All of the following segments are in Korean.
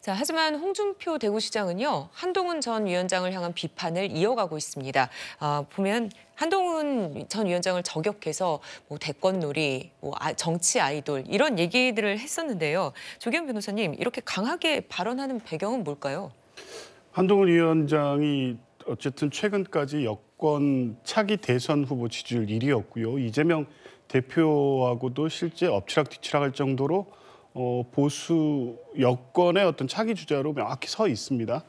자, 하지만 홍준표 대구시장은요, 한동훈 전 위원장을 향한 비판을 이어가고 있습니다. 아, 보면 한동훈 전 위원장을 저격해서 뭐 대권놀이, 뭐 아, 정치 아이돌 이런 얘기들을 했었는데요. 조기현 변호사님, 이렇게 강하게 발언하는 배경은 뭘까요? 한동훈 위원장이 어쨌든 최근까지 여권 차기 대선 후보 지지율 1위였고요. 이재명 대표하고도 실제 엎치락뒤치락할 정도로 어, 보수 여권의 어떤 차기 주자로 명확히 서 있습니다.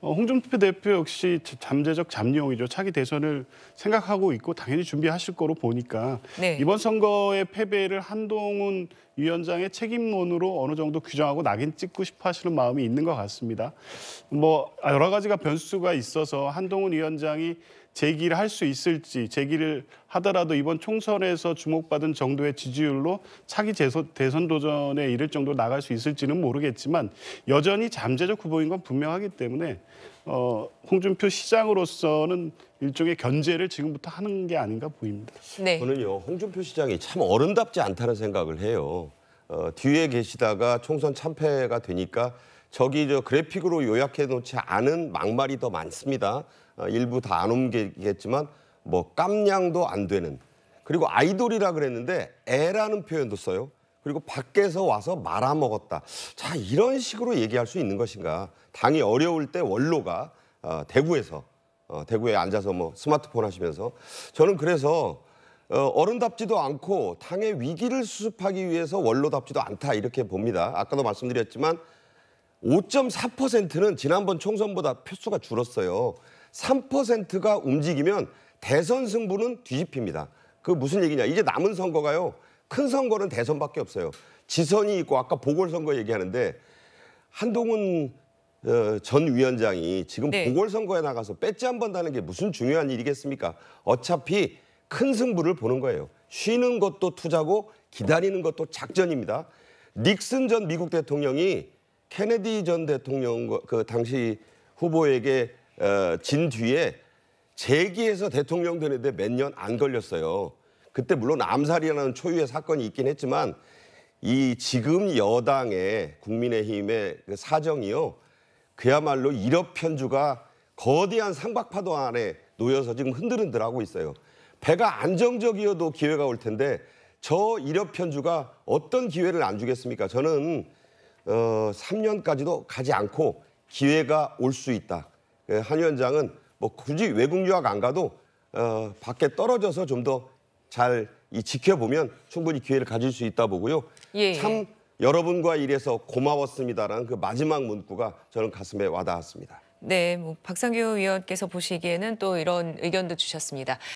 어, 홍준표 대표 역시 잠재적 잠룡이죠. 차기 대선을 생각하고 있고 당연히 준비하실 거로 보니까 네. 이번 선거의 패배를 한동훈 위원장의 책임론으로 어느 정도 규정하고 낙인 찍고 싶어 하시는 마음이 있는 것 같습니다. 뭐 아, 여러 가지가 변수가 있어서 한동훈 위원장이 제기를 할 수 있을지 제기를 하더라도 이번 총선에서 주목받은 정도의 지지율로 차기 재선, 대선 도전에 이를 정도로 나갈 수 있을지는 모르겠지만 여전히 잠재적 후보인 건 분명하기 때문에 어, 홍준표 시장으로서는 일종의 견제를 지금부터 하는 게 아닌가 보입니다. 네. 저는요 홍준표 시장이 참 어른답지 않다는 생각을 해요. 어, 뒤에 계시다가 총선 참패가 되니까 저기 저 그래픽으로 요약해 놓지 않은 막말이 더 많습니다. 어, 일부 다 안 옮기겠지만 뭐 깜냥도 안 되는 그리고 아이돌이라 그랬는데 애라는 표현도 써요. 그리고 밖에서 와서 말아먹었다. 자, 이런 식으로 얘기할 수 있는 것인가. 당이 어려울 때 원로가 어, 대구에서, 어, 대구에 앉아서 뭐 스마트폰 하시면서 저는 그래서 어, 어른답지도 않고 당의 위기를 수습하기 위해서 원로답지도 않다 이렇게 봅니다. 아까도 말씀드렸지만 5.4%는 지난번 총선보다 표수가 줄었어요. 3%가 움직이면 대선 승부는 뒤집힙니다. 그 무슨 얘기냐. 이제 남은 선거가요. 큰 선거는 대선밖에 없어요. 지선이 있고 아까 보궐선거 얘기하는데 한동훈 어, 전 위원장이 지금 네. 보궐선거에 나가서 뺏지한번 다는 게 무슨 중요한 일이겠습니까? 어차피 큰 승부를 보는 거예요. 쉬는 것도 투자고 기다리는 것도 작전입니다. 닉슨 전 미국 대통령이 케네디 전 대통령 그 당시 후보에게 어, 진 뒤에 재기해서 대통령 되는데 몇 년 안 걸렸어요. 그때 물론 암살이라는 초유의 사건이 있긴 했지만 이 지금 여당의 국민의힘의 그 사정이요 그야말로 이력 편주가 거대한 삼각파도 안에 놓여서 지금 흔들흔들하고 있어요. 배가 안정적이어도 기회가 올 텐데 저 이력 편주가 어떤 기회를 안 주겠습니까? 저는 어, 3년까지도 가지 않고 기회가 올 수 있다. 그 한 위원장은 뭐 굳이 외국 유학 안 가도 어, 밖에 떨어져서 좀더 잘 지켜보면 충분히 기회를 가질 수 있다 보고요. 예. 참 여러분과 일해서 고마웠습니다라는 그 마지막 문구가 저는 가슴에 와닿았습니다. 네, 뭐 박상규 위원께서 보시기에는 또 이런 의견도 주셨습니다.